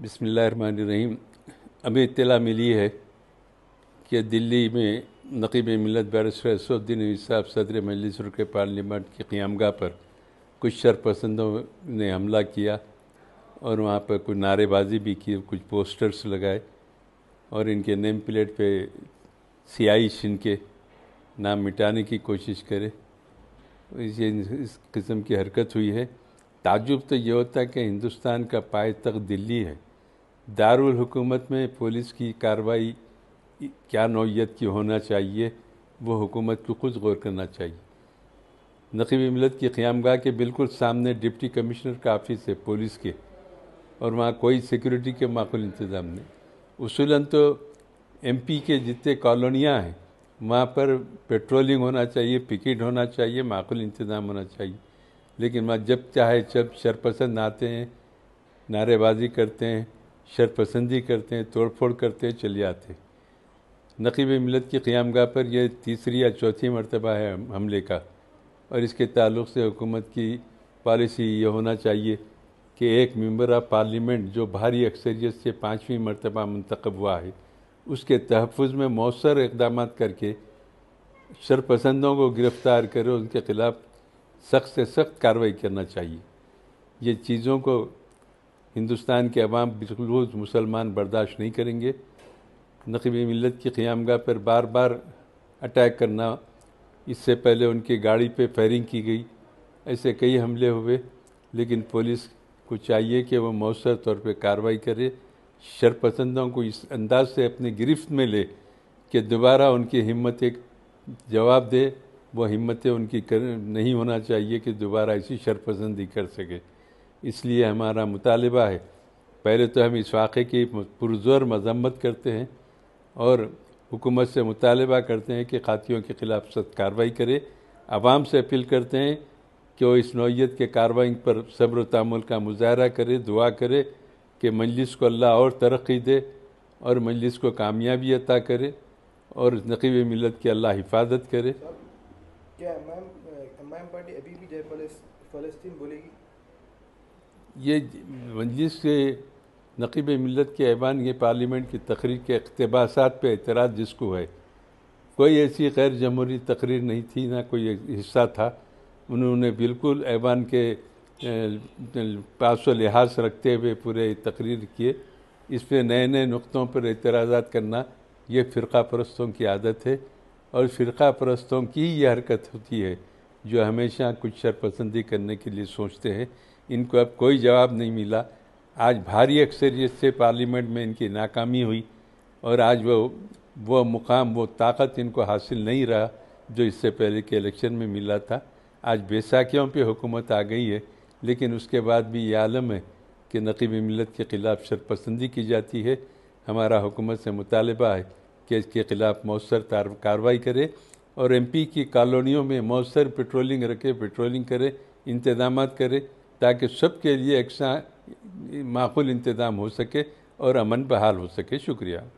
बिसमीम अभी इतला मिली है कि दिल्ली में नकीब मिलत बैरिस्टर असुद्दीन साहब सदर मजलिस के पार्लियामेंट की क़्यामगाह पर कुछ शरपसंदों ने हमला किया और वहाँ पर कुछ नारेबाजी भी की कुछ पोस्टर्स लगाए और इनके नेम प्लेट पे सियाई के नाम मिटाने की कोशिश करे ये इस किस्म की हरकत हुई है ताजुब तो ये होता है कि हिंदुस्तान का पाए तक दिल्ली है दारुल हुकूमत में पुलिस की कार्रवाई क्या नौीयत की होना चाहिए वो हुकूमत को खुद गौर करना चाहिए नकीब इमलत की गाह के बिल्कुल सामने डिप्टी कमिश्नर का ऑफिस है पुलिस के और वहाँ कोई सिक्योरिटी के माकूल इंतज़ाम नहीं उसूलन तो पी के जितने कॉलोनियाँ हैं वहाँ पर पेट्रोलिंग होना चाहिए पिकेट होना चाहिए माकूल इंतज़ाम होना चाहिए लेकिन वहाँ जब चाहे जब शरपसंद आते हैं नारेबाजी करते हैं शरपसंदी करते हैं तोड़फोड़ करते चले आते नकीब मिलत की क़्यामगाह पर यह तीसरी या चौथी मरतबा है हमले का और इसके ताल्लुक़ से हुकूमत की पॉलिसी ये होना चाहिए कि एक मेंबर ऑफ पार्लियामेंट जो भारी अक्सरियत से पाँचवीं मरतबा मंतखब हुआ है उसके तहफ़ में मौसर इकदाम करके शरपसंदों को गिरफ़्तार करें उनके ख़िलाफ़ सख्त से सख्त कार्रवाई करना चाहिए ये चीज़ों को हिंदुस्तान के अवाम बिलखलूज मुसलमान बर्दाश्त नहीं करेंगे नकबी मिलत की क़्यामगाह पर बार बार अटैक करना इससे पहले उनकी गाड़ी पर फायरिंग की गई ऐसे कई हमले हुए लेकिन पुलिस को चाहिए कि वह मौसर तौर पर कार्रवाई करे शरपसंदों को इस अंदाज से अपने गिरफ्त में ले कि दोबारा उनकी हिम्मत एक जवाब दे वह हिम्मतें उनकी कर नहीं होना चाहिए कि दोबारा ऐसी शरपसंदी कर सके इसलिए हमारा मुतालबा है पहले तो हम इस वाक़े की पुरजोर मजम्मत करते हैं और हुकूमत से मुतालबा करते हैं कि खातियों के ख़िलाफ़ सख्त कार्रवाई करे आवाम से अपील करते हैं कि वो इस नौीय के कार्रवाई पर सब्र तमुल का मुजाहरा करे दुआ करे कि मजलिस को अल्लाह और तरक्की दे और मजलिस को कामयाबी अता करे और नकीब मिलत की अल्लाह हिफाजत करे क्या अभी भी फलस्तीन बोलेगी ये मंजिस के नकीब मिलत के ऐबान ये पार्लियामेंट की तकरीर के अकतबासात पर एतराज़ जिसको है कोई ऐसी गैर जमहूरी तकरीर नहीं थी ना कोई हिस्सा था उन्होंने बिल्कुल ऐबान के पास व लिहाज रखते हुए पूरे तकरीर किए इस पर नए नए नुकतों पर एतराज़ा करना ये फ़िरका परस्तों की आदत है और फ़िरका परस्तों की यह हरकत होती है जो हमेशा कुछ शरपसंदी करने के लिए सोचते हैं इनको अब कोई जवाब नहीं मिला आज भारी अक्सरियत से पार्लियामेंट में इनकी नाकामी हुई और आज वो वो मुकाम वो ताकत इनको हासिल नहीं रहा जो इससे पहले के इलेक्शन में मिला था आज बेसाखियों पे हुकूमत आ गई है लेकिन उसके बाद भी ये आलम है कि नकीब मिलत के ख़िलाफ़ शरपसंदी की जाती है हमारा हुकूमत से मुतालबा है कि इसके ख़िलाफ़ मौसर कार्रवाई करे और एम पी की कॉलोनियों में मौसर पेट्रोलिंग रखे पेट्रोलिंग करे इंतजाम करे ताकि सबके लिए एक सा माकूल इंतज़ाम हो सके और अमन बहाल हो सके शुक्रिया